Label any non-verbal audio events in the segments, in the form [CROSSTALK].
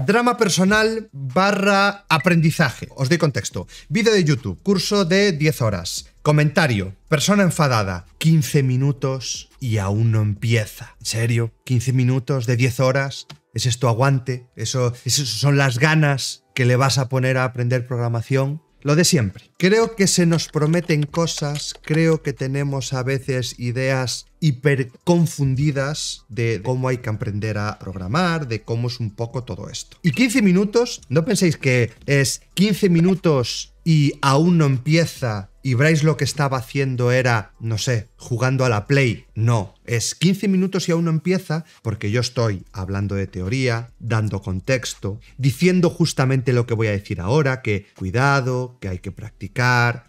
Drama personal barra aprendizaje. Os doy contexto. Vídeo de YouTube, curso de 10 horas. Comentario, persona enfadada, 15 minutos y aún no empieza. ¿En serio? ¿15 minutos de 10 horas? ¿Es esto aguante? ¿Eso, eso son las ganas que le vas a poner a aprender programación? Lo de siempre. Creo que se nos prometen cosas, creo que tenemos a veces ideas hiper confundidas de cómo hay que aprender a programar, de cómo es un poco todo esto. Y 15 minutos, no penséis que es 15 minutos y aún no empieza y Bryce lo que estaba haciendo era, no sé, jugando a la Play. No, es 15 minutos y aún no empieza porque yo estoy hablando de teoría, dando contexto, diciendo justamente lo que voy a decir ahora, que cuidado, que hay que practicar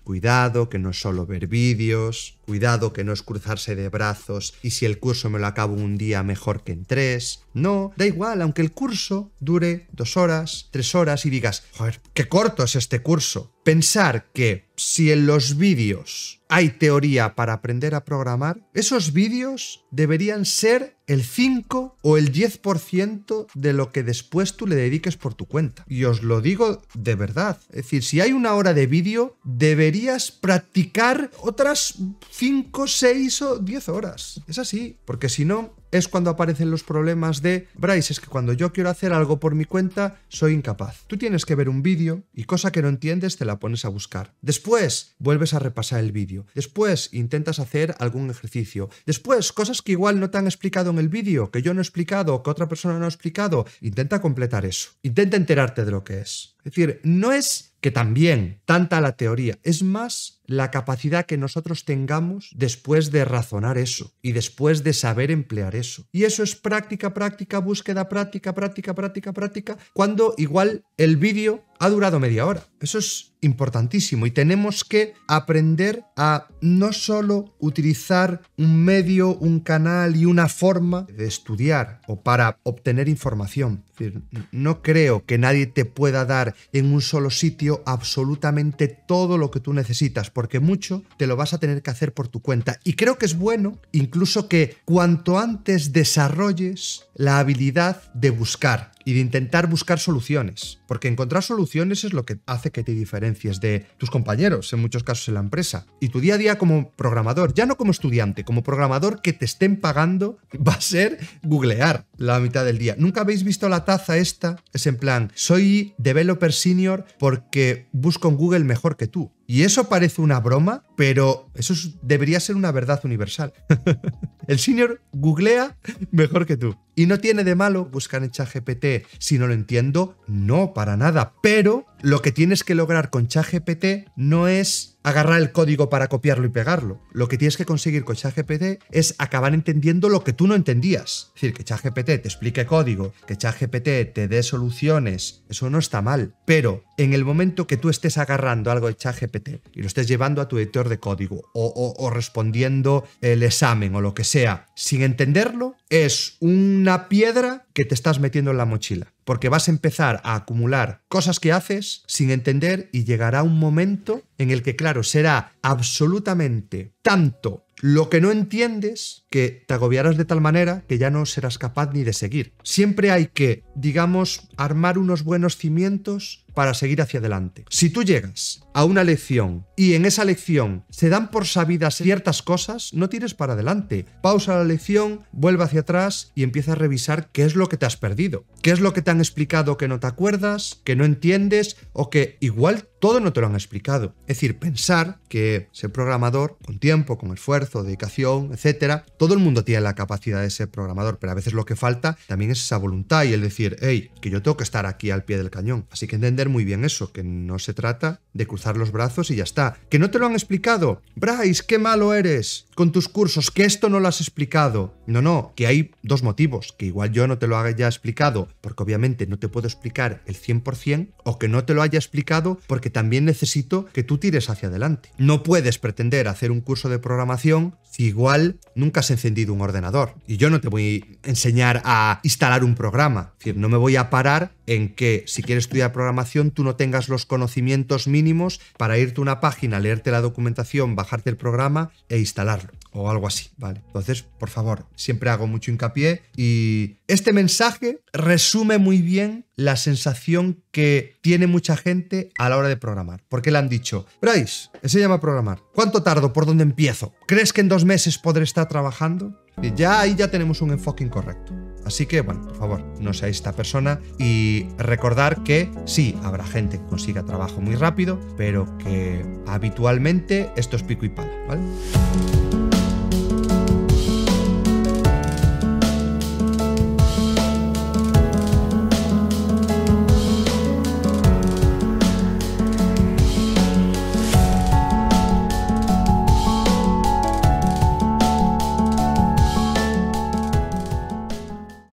cuidado que no es solo ver vídeos, cuidado que no es cruzarse de brazos y si el curso me lo acabo un día mejor que en tres. No, da igual, aunque el curso dure dos horas, tres horas y digas, joder, qué corto es este curso. Pensar que si en los vídeos hay teoría para aprender a programar, esos vídeos deberían ser el 5 o el 10% de lo que después tú le dediques por tu cuenta. Y os lo digo de verdad. Es decir, si hay una hora de vídeo, deberías practicar otras 5, 6 o 10 horas. Es así, porque si no, es cuando aparecen los problemas de, Bryce, es que cuando yo quiero hacer algo por mi cuenta, soy incapaz. Tú tienes que ver un vídeo y cosa que no entiendes te la pones a buscar. Después vuelves a repasar el vídeo. Después intentas hacer algún ejercicio. Después cosas que igual no te han explicado en el vídeo, que yo no he explicado, que otra persona no ha explicado. Intenta completar eso. Intenta enterarte de lo que es. Es decir, no es que también tanta la teoría, es más la capacidad que nosotros tengamos después de razonar eso y después de saber emplear eso. Y eso es práctica, práctica, búsqueda, práctica, práctica, práctica, práctica, cuando igual el vídeo ha durado media hora. Eso es importantísimo y tenemos que aprender a no solo utilizar un medio, un canal y una forma de estudiar o para obtener información. decir, no creo que nadie te pueda dar en un solo sitio absolutamente todo lo que tú necesitas porque mucho te lo vas a tener que hacer por tu cuenta. Y creo que es bueno incluso que cuanto antes desarrolles la habilidad de buscar, y de intentar buscar soluciones. Porque encontrar soluciones es lo que hace que te diferencies de tus compañeros, en muchos casos en la empresa. Y tu día a día como programador, ya no como estudiante, como programador que te estén pagando, va a ser googlear la mitad del día. ¿Nunca habéis visto la taza esta? Es en plan, soy developer senior porque busco en Google mejor que tú. Y eso parece una broma, pero eso debería ser una verdad universal. [LAUGHS] el senior googlea mejor que tú. Y no tiene de malo buscar en GPT, Si no lo entiendo, no, para nada. Pero lo que tienes que lograr con ChatGPT no es agarrar el código para copiarlo y pegarlo. Lo que tienes que conseguir con ChatGPT es acabar entendiendo lo que tú no entendías. Es decir, que ChatGPT te explique código, que ChatGPT te dé soluciones, eso no está mal. Pero en el momento que tú estés agarrando algo de ChatGPT y lo estés llevando a tu editor de código o, o respondiendo el examen o lo que sea sin entenderlo, es una piedra que te estás metiendo en la mochila, porque vas a empezar a acumular cosas que haces sin entender y llegará un momento en el que, claro, será absolutamente tanto lo que no entiendes que te agobiarás de tal manera que ya no serás capaz ni de seguir. Siempre hay que, digamos, armar unos buenos cimientos para seguir hacia adelante. Si tú llegas a una lección y en esa lección se dan por sabidas ciertas cosas, no tires para adelante. Pausa la lección, vuelve hacia atrás y empieza a revisar qué es lo que te has perdido. ¿Qué es lo que te han explicado que no te acuerdas, que no entiendes o que igual todo no te lo han explicado? Es decir, pensar que ser programador, con tiempo, con esfuerzo, dedicación, etcétera, todo el mundo tiene la capacidad de ser programador, pero a veces lo que falta también es esa voluntad y el decir, hey, que yo tengo que estar aquí al pie del cañón. Así que entender muy bien eso, que no se trata de cruzar los brazos y ya está. Que no te lo han explicado. Bryce, qué malo eres con tus cursos, que esto no lo has explicado. No, no, que hay dos motivos, que igual yo no te lo haya explicado, porque obviamente no te puedo explicar el 100%, o que no te lo haya explicado porque también necesito que tú tires hacia adelante. No puedes pretender hacer un curso de programación igual nunca has encendido un ordenador. Y yo no te voy a enseñar a instalar un programa. decir, no me voy a parar en que si quieres estudiar programación tú no tengas los conocimientos mínimos para irte a una página, leerte la documentación, bajarte el programa e instalarlo o algo así, ¿vale? Entonces, por favor, siempre hago mucho hincapié y este mensaje resume muy bien la sensación que tiene mucha gente a la hora de programar. Porque le han dicho, Bryce, enséñame a programar. ¿Cuánto tardo? ¿Por dónde empiezo? ¿Crees que en dos meses podré estar trabajando? Y ya ahí ya tenemos un enfoque incorrecto. Así que, bueno, por favor, no seáis esta persona y recordar que sí, habrá gente que consiga trabajo muy rápido, pero que habitualmente esto es pico y pala, ¿vale?